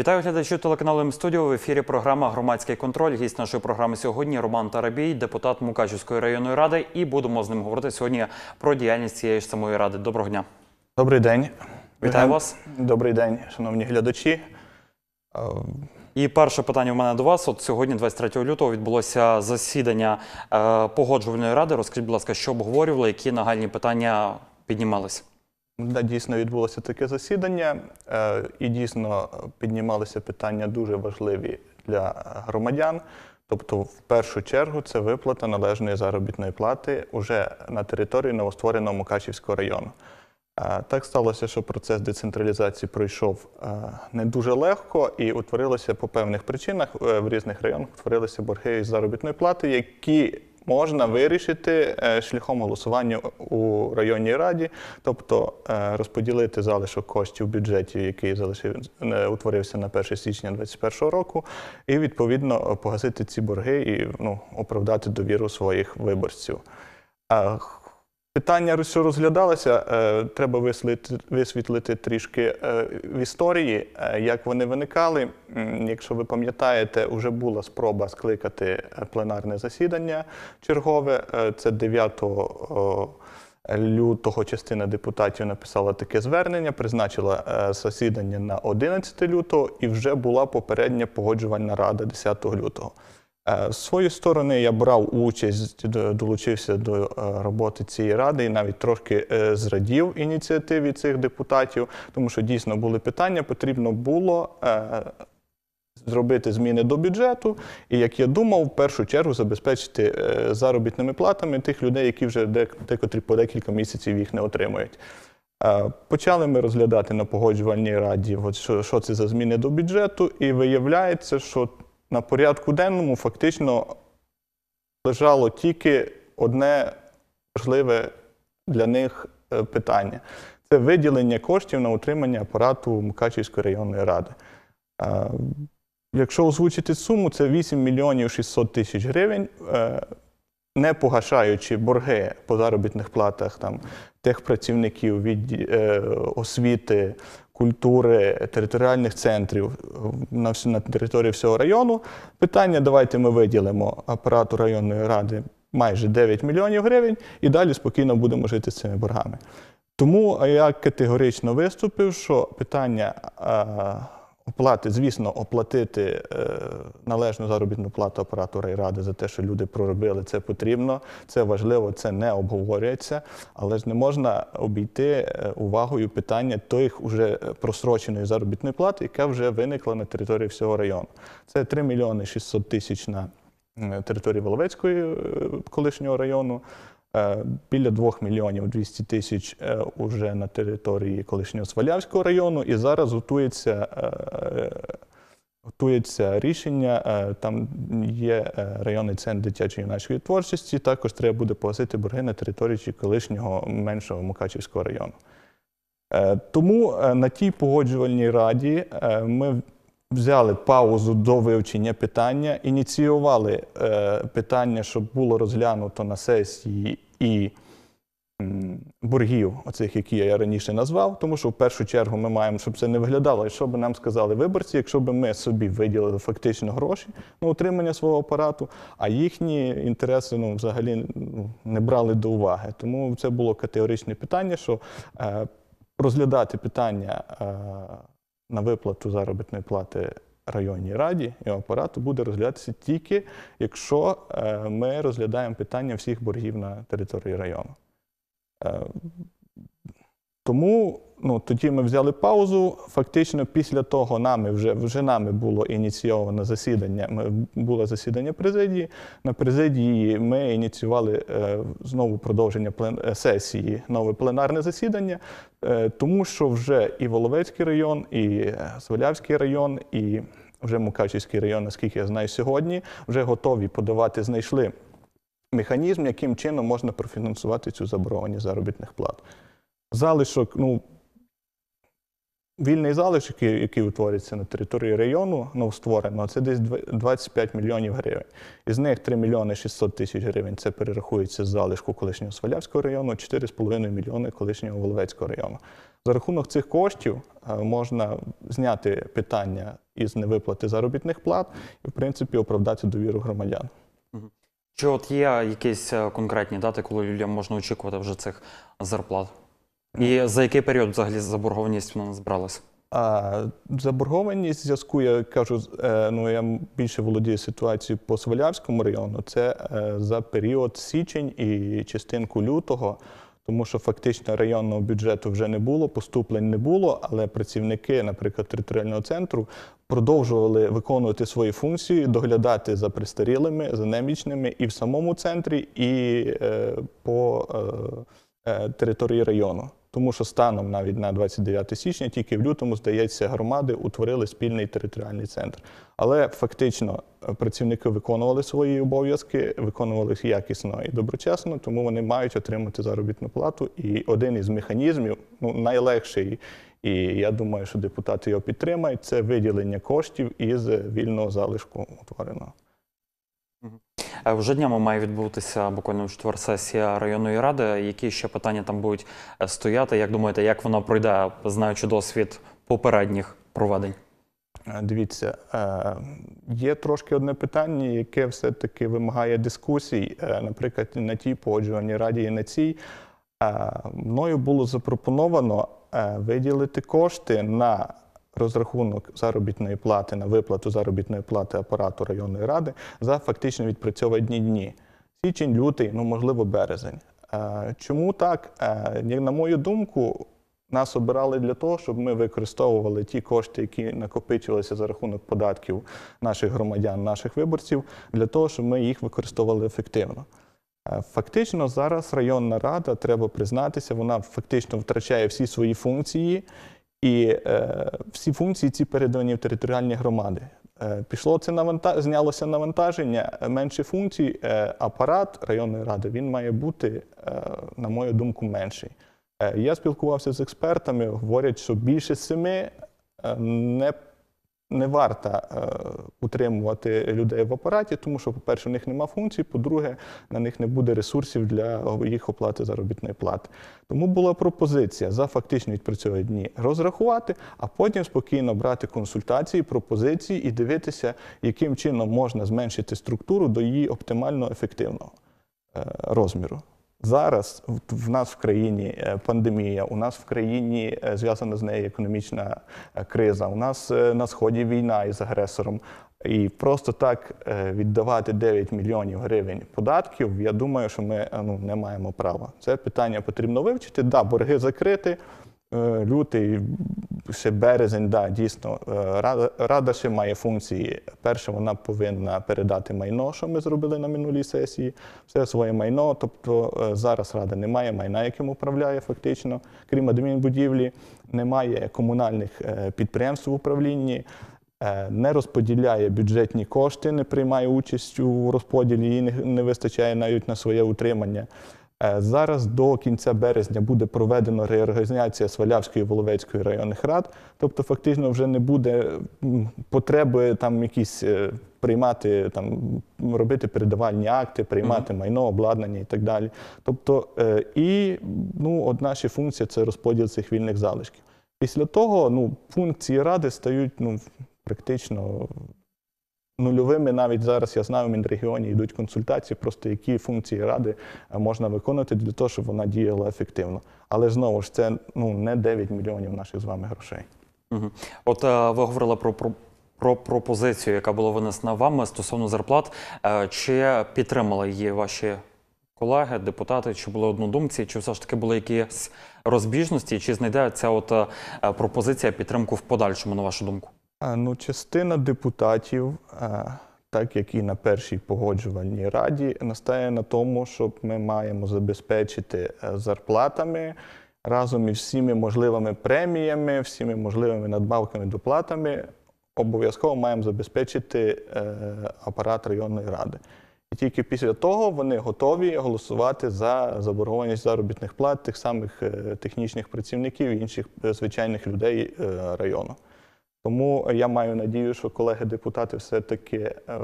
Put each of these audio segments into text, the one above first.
Вітаю глядачів телеканалу М-студіо. В ефірі програма Громадський контроль. Гість нашої програми сьогодні Роман Тарабій, депутат Мукачівської районної ради. І будемо з ним говорити сьогодні про діяльність цієї ж самої ради. Доброго дня. Добрий день. Вітаю, вас. Добрий день, шановні глядачі. І перше питання в мене до вас. От сьогодні, 23 лютого, відбулося засідання е, погоджувальної ради. Розкажіть, будь ласка, що обговорювали, які нагальні питання піднімались? Да, дійсно відбулося таке засідання, е, і дійсно піднімалися питання дуже важливі для громадян. Тобто, в першу чергу, це виплата належної заробітної плати уже на території новоствореного Мукачівського району. Е, так сталося, що процес децентралізації пройшов е, не дуже легко і утворилося по певних причинах в різних районах утворилися борги із заробітної плати, які можна вирішити е, шляхом голосування у районній раді, тобто е, розподілити залишок коштів в бюджеті, який залишив е, утворився на 1 січня 2021 року, і відповідно погасити ці борги і ну оправдати довіру своїх виборців. Питання, що розглядалося, е, треба висвітлити, трішки е, в історії, е, як вони виникали. Якщо ви пам'ятаєте, вже була спроба скликати пленарне засідання чергове. Це 9 лютого частина депутатів написала таке звернення, призначила засідання на 11 лютого і вже була попередня погоджувальна рада 10 лютого. З е, своєї сторони я брав участь, долучився до е, роботи цієї ради і навіть трошки е, зрадів ініціативі цих депутатів, тому що дійсно були питання, потрібно було зробити зміни до бюджету, і як я думав, в першу чергу забезпечити заробітними платами тих людей, які вже декотрі по декілька місяців їх не отримують. Почали ми розглядати на погоджувальній раді, що це за зміни до бюджету, і виявляється, що на порядку денному фактично лежало тільки одне важливе для них е, питання це виділення коштів на утримання апарату Мукачівської районної ради. Е, якщо озвучити суму, це 8 мільйонів 600 тисяч гривень, е, не погашаючи борги по заробітних платах там, тих працівників від освіти, культури територіальних центрів на всю, на території всього району. Питання давайте ми виділимо апарату районної ради майже 9 мільйонів гривень і далі спокійно будемо жити з цими боргами. Тому я категорично виступив, що питання. Е, Оплати, звісно, оплатити е, належну заробітну плату і ради за те, що люди проробили, це потрібно, це важливо, це не обговорюється, але ж не можна обійти е, увагою питання тих уже е, просроченої заробітної плати, яка вже виникла на території всього району. Це 3 мільйони 600 тисяч на території Воловецької колишнього району. Е, біля 2 мільйонів 200 тисяч е, уже на території колишнього Свалявського району, і зараз готується е, готується рішення. Там є районний центр дитячої юнацької творчості. Також треба буде погасити борги на території колишнього меншого Мукачівського району. Тому на тій погоджувальній раді ми взяли паузу до вивчення питання, ініціювали е, питання, щоб було розглянуто на сесії і м, боргів, оцих, які я раніше назвав, тому що в першу чергу ми маємо, щоб це не виглядало, і що би нам сказали виборці, якщо б ми собі виділили фактично гроші на утримання свого апарату, а їхні інтереси ну, взагалі ну, не брали до уваги. Тому це було категоричне питання, що е, розглядати питання. Е, на виплату заробітної плати районній раді і апарату буде розглядатися тільки, якщо е, ми розглядаємо питання всіх боргів на території району. Е, тому ну, Тоді ми взяли паузу. Фактично, після того нами вже вже нами було ініційоване засідання. Ми, було засідання президії. На президії ми ініціювали е, знову продовження плен, е, сесії, нове пленарне засідання, е, тому що вже і Воловецький район, і е, Свалявський район, і вже Мукачівський район, наскільки я знаю, сьогодні вже готові подавати, знайшли механізм, яким чином можна профінансувати цю заборону заробітних плат. Залишок, ну вільний залишок, який утворюється на території району, створено це десь 25 мільйонів гривень. Із них 3 мільйони 600 тисяч гривень це перерахується з залишку колишнього Свалявського району, 4,5 мільйони колишнього Воловецького району. За рахунок цих коштів е, можна зняти питання із невиплати заробітних плат і, в принципі, оправдати довіру громадян. Чи от є якісь е, конкретні дати, коли людям можна очікувати вже цих зарплат? І за який період взагалі заборгованість вона збралася? А заборгованість зв'язку, я кажу, е, ну я більше володію ситуацією по Свалявському району. Це е, за період січень і частинку лютого, тому що фактично районного бюджету вже не було, поступлень не було, але працівники, наприклад, територіального центру продовжували виконувати свої функції, доглядати за пристарілими, за немічними і в самому центрі, і е, по території району. Тому що станом навіть на 29 січня, тільки в лютому, здається, громади утворили спільний територіальний центр. Але фактично е, працівники виконували свої обов'язки, виконували їх якісно і доброчесно, тому вони мають отримати заробітну плату. І один із механізмів, ну найлегший, і я думаю, що депутати його підтримають, це виділення коштів із вільного залишку утвореного. Е, вже днями має відбутися буквально четвер сесія районної ради. Які ще питання там будуть е, стояти? Як думаєте, як вона пройде, знаючи досвід попередніх проведень? Е, дивіться, є трошки одне питання, яке все-таки вимагає дискусій, наприклад, на тій погоджувальній раді і на цій. Мною було запропоновано виділити кошти на розрахунок заробітної плати на виплату заробітної плати апарату районної ради за фактично відпрацьовані дні. Січень, лютий, ну можливо, березень. Е, чому так? Е, на мою думку, нас обирали для того, щоб ми використовували ті кошти, які накопичилися за рахунок податків наших громадян, наших виборців, для того, щоб ми їх використовували ефективно. Е, фактично, зараз районна рада, треба признатися, вона фактично втрачає всі свої функції і е, всі функції ці передані в територіальні громади. Е, пішло це навантаж, знялося навантаження, е, менше функцій. Е, апарат районної ради він має бути, е, на мою думку, менший. Е, я спілкувався з експертами, говорять, що більше семи е, не не варто е, утримувати людей в апараті, тому що, по-перше, в них нема функцій, по-друге, на них не буде ресурсів для їх оплати заробітної плати. Тому була пропозиція за фактично відпрацьовані дні розрахувати, а потім спокійно брати консультації, пропозиції і дивитися, яким чином можна зменшити структуру до її оптимально ефективного е, розміру. Зараз в нас в країні е, пандемія, у нас в країні е, зв'язана з нею економічна е, криза. У нас на сході війна із агресором. І просто так віддавати 9 мільйонів гривень податків. Я думаю, що ми ну не маємо права. Це питання потрібно вивчити. Да, борги закрити. Е, лютий, ще березень, да, дійсно, е, рада, рада ще має функції. Перше, вона повинна передати майно, що ми зробили на минулій сесії, все своє майно. Тобто е, зараз рада не має майна, яким управляє фактично, крім адмінбудівлі, немає комунальних підприємств в управлінні. Не розподіляє бюджетні кошти, не приймає участь у розподілі, їй не вистачає навіть на своє утримання. Е, зараз до кінця березня буде проведено реорганізація Свалявської і Воловецької районних рад, тобто фактично вже не буде потреби там якісь е, приймати, там робити передавальні акти, приймати майно, обладнання і так далі. Тобто, е, і ну, одна ще функція це розподіл цих вільних залишків. Після того ну, функції ради стають ну, практично нульовими. Навіть зараз я знаю, в Мінрегіоні йдуть консультації, просто які функції ради е, можна виконати для того, щоб вона діяла ефективно. Але знову ж це ну не 9 мільйонів наших з вами грошей. От е, ви говорили про про пропозицію, яка була винесена вами стосовно зарплат. Е, чи підтримали її ваші колеги, депутати? Чи були однодумці? Чи все ж таки були якісь розбіжності? Чи знайде ця от пропозиція підтримку в подальшому, на вашу думку? Ну, частина депутатів, е, так як і на першій погоджувальній раді, настає на тому, щоб ми маємо забезпечити е, зарплатами разом із всіми можливими преміями, всіми можливими надбавками доплатами. Обов'язково маємо забезпечити е, апарат районної ради. І тільки після того вони готові голосувати за заборгованість заробітних плат тих самих технічних працівників і інших звичайних людей району. Тому я маю надію, що колеги-депутати все-таки е,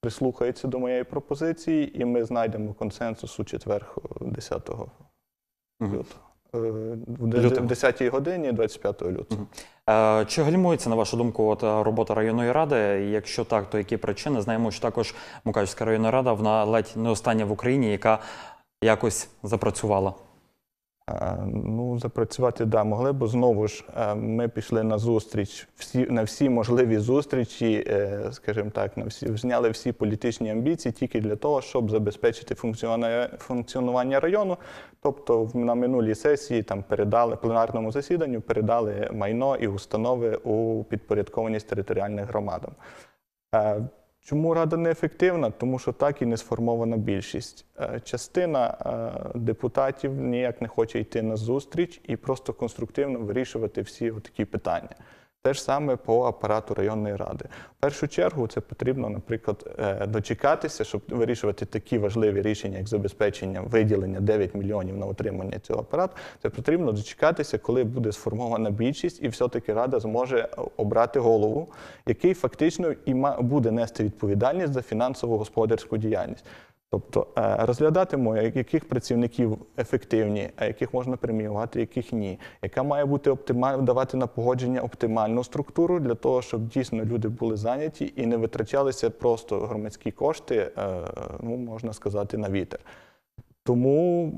прислухаються до моєї пропозиції, і ми знайдемо консенсус у четвер 10 е, е, лютого. В 10 годині 25 лютого. Угу. Чи гальмується, на вашу думку, от робота районної ради? Якщо так, то які причини? Знаємо, що також Мукачівська районна рада вона ледь не остання в Україні, яка якось запрацювала. Ну, запрацювати да, могли, бо знову ж е, ми пішли на зустріч всі на всі можливі зустрічі, е, скажімо так, на всі зняли всі політичні амбіції тільки для того, щоб забезпечити функціонування району. Тобто, на минулій сесії там передали пленарному засіданню, передали майно і установи у підпорядкованість територіальних громадам. Е, Чому рада неефективна? Тому що так і не сформована більшість. Е, частина е, депутатів ніяк не хоче йти на зустріч і просто конструктивно вирішувати всі такі питання. Те ж саме по апарату районної ради. В першу чергу це потрібно, наприклад, е, дочекатися, щоб вирішувати такі важливі рішення, як забезпечення виділення 9 мільйонів на отримання цього апарату. Це потрібно дочекатися, коли буде сформована більшість, і все-таки рада зможе обрати голову, який фактично і буде нести відповідальність за фінансово-господарську діяльність. Тобто е, розглядатимо, яких працівників ефективні, а яких можна преміювати, яких ні, яка має бути оптимальна, давати на погодження оптимальну структуру для того, щоб дійсно люди були зайняті і не витрачалися просто громадські кошти, е, ну можна сказати, на вітер. Тому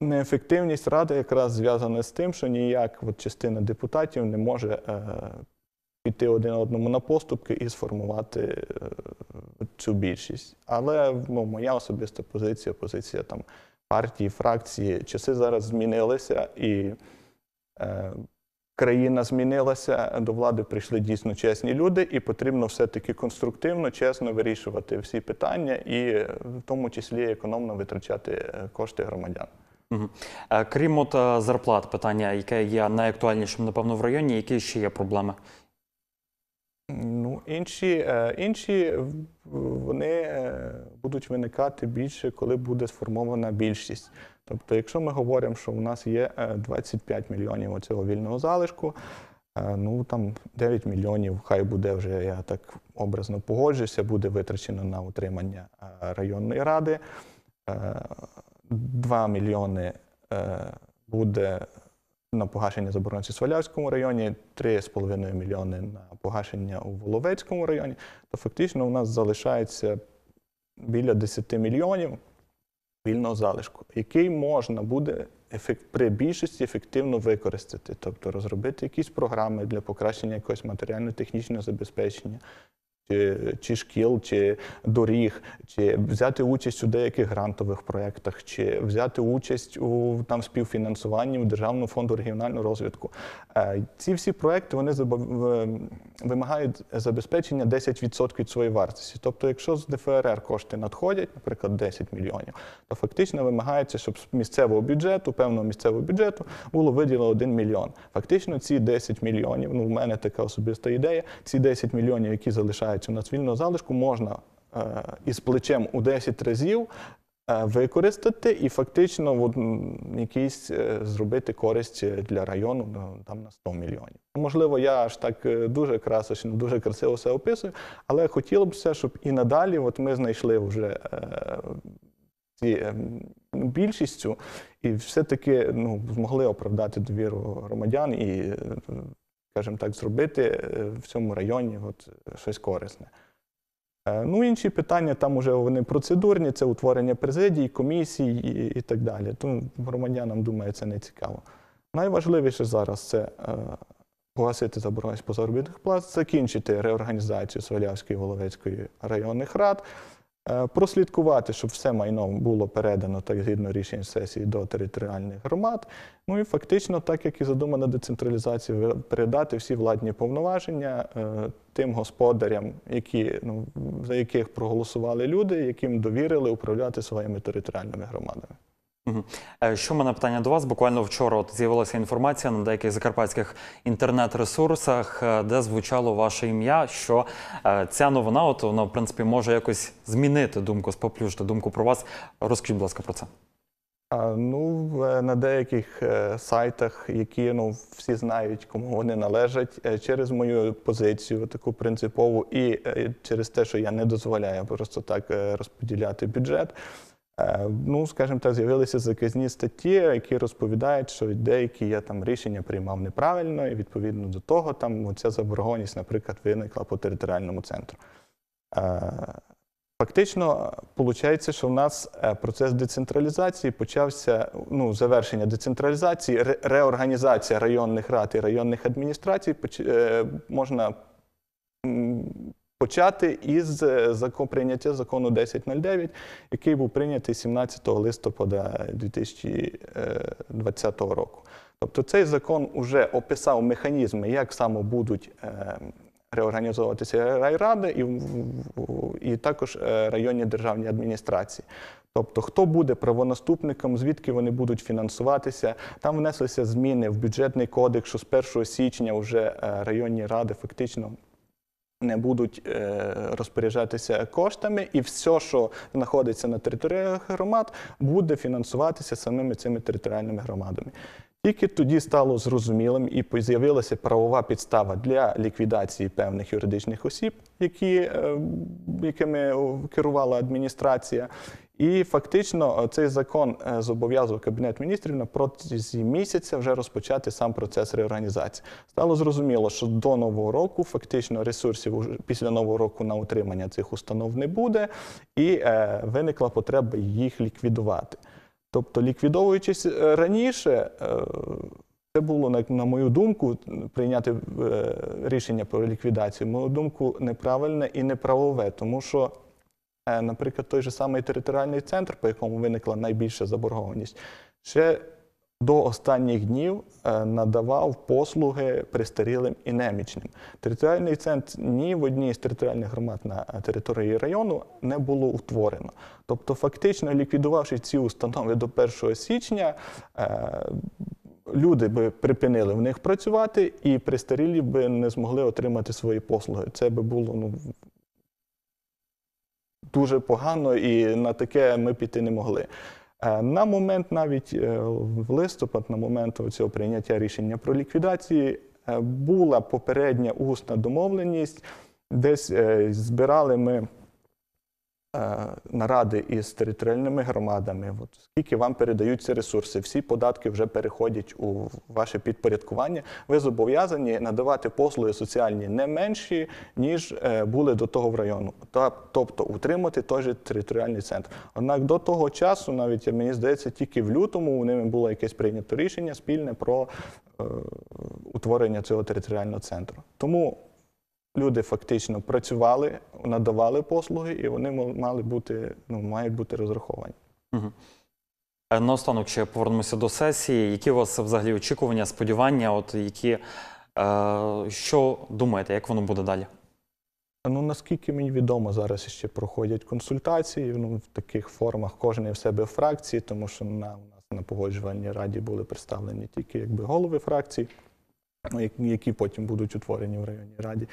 неефективність ради якраз зв'язана з тим, що ніяк от, частина депутатів не може е, піти один одному на поступки і сформувати цю більшість. Але ну, моя особиста позиція, позиція там партії, фракції, часи зараз змінилися, і е, країна змінилася, до влади прийшли дійсно чесні люди, і потрібно все-таки конструктивно, чесно вирішувати всі питання, і е, в тому числі економно витрачати е, кошти громадян. Угу. Крім от зарплат, питання, яке є найактуальнішим, напевно, в районі, які ще є проблеми? Ну, Інші е, інші вони е, будуть виникати більше, коли буде сформована більшість. Тобто, якщо ми говоримо, що у нас є 25 е, мільйонів оцього вільного залишку, ну там 9 мільйонів, хай буде вже, я так образно погоджуся, буде витрачено на утримання районної ради. 2 мільйони буде на погашення заборонці в Свалявському районі, 3,5 мільйони на погашення у Воловецькому районі, то фактично у нас залишається біля 10 мільйонів вільного залишку, який можна буде при більшості ефективно використати, тобто розробити якісь програми для покращення якогось матеріально-технічного забезпечення, Е, чи шкіл, чи доріг, чи взяти участь у деяких грантових проєктах, чи взяти участь у там співфінансуванні у Державного фонду регіонального розвитку. Е, ці всі проекти вони вимагають забезпечення 10% від своєї вартості. Тобто, якщо з ДФРР кошти надходять, наприклад, 10 мільйонів, то фактично вимагається, щоб з місцевого бюджету, певного місцевого бюджету, було виділено 1 мільйон. Фактично, ці 10 мільйонів. Ну, в мене така особиста ідея. Ці 10 мільйонів, які залишають називається нацвільного залишку, можна е, із плечем у 10 разів е, використати і фактично в якийсь е, зробити користь для району ну, там на 100 мільйонів. Можливо, я аж так дуже красочно, дуже красиво все описую, але хотіло б все, щоб і надалі от ми знайшли вже ці більшістю, і все-таки ну, змогли оправдати довіру громадян і скажімо так, зробити е, в цьому районі от щось корисне. Е, ну, інші питання там уже вони процедурні, це утворення президій, комісій і, і так далі. Тому громадянам, думаю, це не цікаво. Найважливіше зараз це е, погасити заборгованість по заробітних плат, закінчити реорганізацію Свалявської і Головецької районних рад. Е, прослідкувати, щоб все майно було передано так згідно рішень сесії до територіальних громад. Ну і фактично, так як і задумана децентралізація, передати всі владні повноваження е, тим господарям, які ну за яких проголосували люди, яким довірили управляти своїми територіальними громадами. Е, що мене питання до вас? Буквально вчора от з'явилася інформація на деяких закарпатських інтернет-ресурсах, е, де звучало ваше ім'я. Що е, ця новина, от вона в принципі може якось змінити думку, споплюжити думку про вас. Розкажіть, будь ласка, про це. А, ну, на деяких сайтах, які ну всі знають, кому вони належать, через мою позицію, таку принципову, і через те, що я не дозволяю просто так розподіляти бюджет. Е, ну, скажімо так, з'явилися заказні статті, які розповідають, що деякі я там рішення приймав неправильно, і відповідно до того, там ця заборгованість, наприклад, виникла по територіальному центру. Е, фактично, виходить, що в нас е, процес децентралізації почався ну, завершення децентралізації, реорганізація районних рад і районних адміністрацій можна Почати із е, прийняття закону 1009, який був прийнятий 17 листопада 2020 е, року. Тобто цей закон вже описав механізми, як саме будуть е, реорганізовуватися райради і і також районні державні адміністрації. Тобто, хто буде правонаступником, звідки вони будуть фінансуватися? Там внеслися зміни в бюджетний кодекс, що з 1 січня вже районні ради фактично не будуть е, розпоряджатися коштами, і все, що знаходиться на територіях громад, буде фінансуватися самими цими територіальними громадами. Тільки тоді стало зрозумілим і з'явилася правова підстава для ліквідації певних юридичних осіб, які, е, якими керувала адміністрація, і фактично е, цей закон е, зобов'язував Кабінет міністрів на протязі місяця вже розпочати сам процес реорганізації. Стало зрозуміло, що до нового року фактично ресурсів після нового року на утримання цих установ не буде, і е, виникла потреба їх ліквідувати. Тобто, ліквідовуючись раніше, це було на мою думку прийняти рішення про ліквідацію. Мою думку неправильне і неправове, тому що. Е, наприклад, той же самий територіальний центр, по якому виникла найбільша заборгованість, ще до останніх днів е, надавав послуги пристарілим і немічним. Територіальний центр ні в одній з територіальних громад на е, території району не було утворено. Тобто, фактично ліквідувавши ці установи до 1 січня. Люди би припинили в них працювати, і пристарілі би не змогли отримати свої послуги. Це би було ну дуже погано, і на таке ми піти не могли. Е, на момент навіть е, в листопад, на момент цього прийняття рішення про ліквідацію, е, була попередня усна домовленість, десь збирали ми. Е, наради із територіальними громадами, от скільки вам передаються ресурси, всі податки вже переходять у ваше підпорядкування. Ви зобов'язані надавати послуги соціальні не менші, ніж е, були до того в району, тобто утримати той же територіальний центр. Однак до того часу, навіть мені здається, тільки в лютому у ними було якесь прийнято рішення спільне про е, утворення цього територіального центру. Тому Люди фактично працювали, надавали послуги, і вони мали бути, ну мають бути розраховані. Угу. Е, Наостанок ще повернемося до сесії. Які у вас взагалі очікування, сподівання? От які е, що думаєте, як воно буде далі? Ну наскільки мені відомо, зараз ще проходять консультації. Ну в таких формах кожен в себе в фракції, тому що на у нас на погоджувальній раді були представлені тільки якби голови фракцій, ну, які потім будуть утворені в районній раді.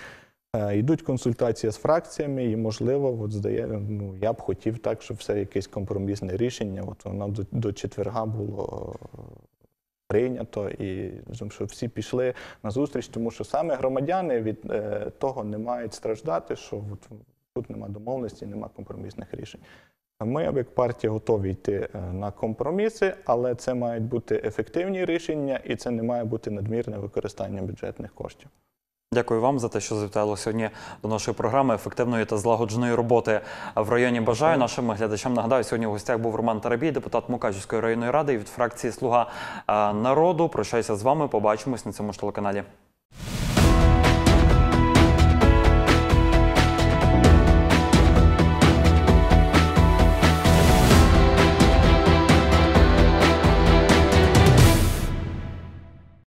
Е, йдуть консультації з фракціями, і, можливо, от здає, ну я б хотів так, щоб все якесь компромісне рішення. От воно до, до четверга було е, прийнято, і щоб всі пішли на зустріч, тому що саме громадяни від е, того не мають страждати, що от, тут нема домовленості, нема компромісних рішень. Ми, як партія, готові йти е, на компроміси, але це мають бути ефективні рішення, і це не має бути надмірне використання бюджетних коштів. Дякую вам за те, що завітали сьогодні до нашої програми ефективної та злагодженої роботи в районі. Бажаю нашим глядачам. Нагадаю, сьогодні в гостях був Роман Тарабій, депутат Мукачівської районної ради від фракції Слуга е, народу. Прощаюся з вами. Побачимось на цьому ж телеканалі.